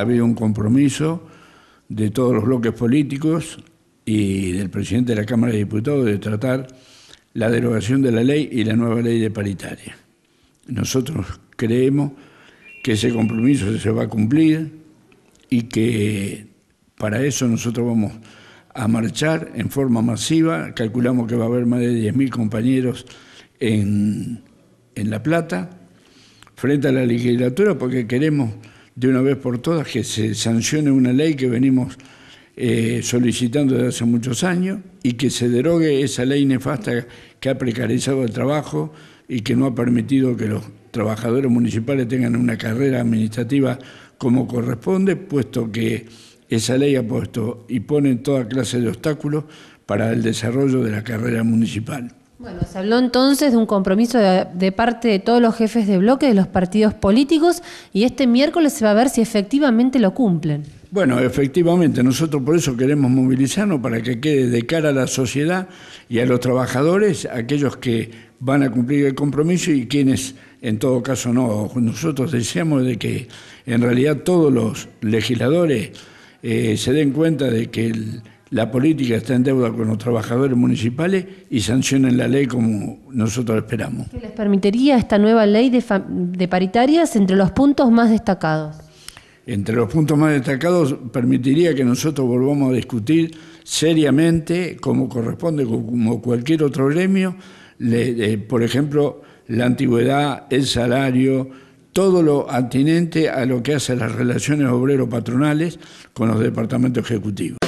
Ha habido un compromiso de todos los bloques políticos y del presidente de la Cámara de Diputados de tratar la derogación de la ley y la nueva ley de paritaria. Nosotros creemos que ese compromiso se va a cumplir y que para eso nosotros vamos a marchar en forma masiva. Calculamos que va a haber más de 10.000 compañeros en, en La Plata frente a la legislatura porque queremos de una vez por todas que se sancione una ley que venimos eh, solicitando desde hace muchos años y que se derogue esa ley nefasta que ha precarizado el trabajo y que no ha permitido que los trabajadores municipales tengan una carrera administrativa como corresponde, puesto que esa ley ha puesto y pone toda clase de obstáculos para el desarrollo de la carrera municipal. Bueno, se habló entonces de un compromiso de, parte de todos los jefes de bloque de los partidos políticos y este miércoles se va a ver si efectivamente lo cumplen. Bueno, efectivamente, nosotros por eso queremos movilizarnos para que quede de cara a la sociedad y a los trabajadores, aquellos que van a cumplir el compromiso y quienes en todo caso no. Nosotros deseamos de que en realidad todos los legisladores eh, se den cuenta de que el la política está en deuda con los trabajadores municipales y sancionen la ley como nosotros esperamos. ¿Qué les permitiría esta nueva ley de, paritarias entre los puntos más destacados? Entre los puntos más destacados permitiría que nosotros volvamos a discutir seriamente, como corresponde, como cualquier otro gremio, por ejemplo, la antigüedad, el salario, todo lo atinente a lo que hace las relaciones obrero-patronales con los departamentos ejecutivos.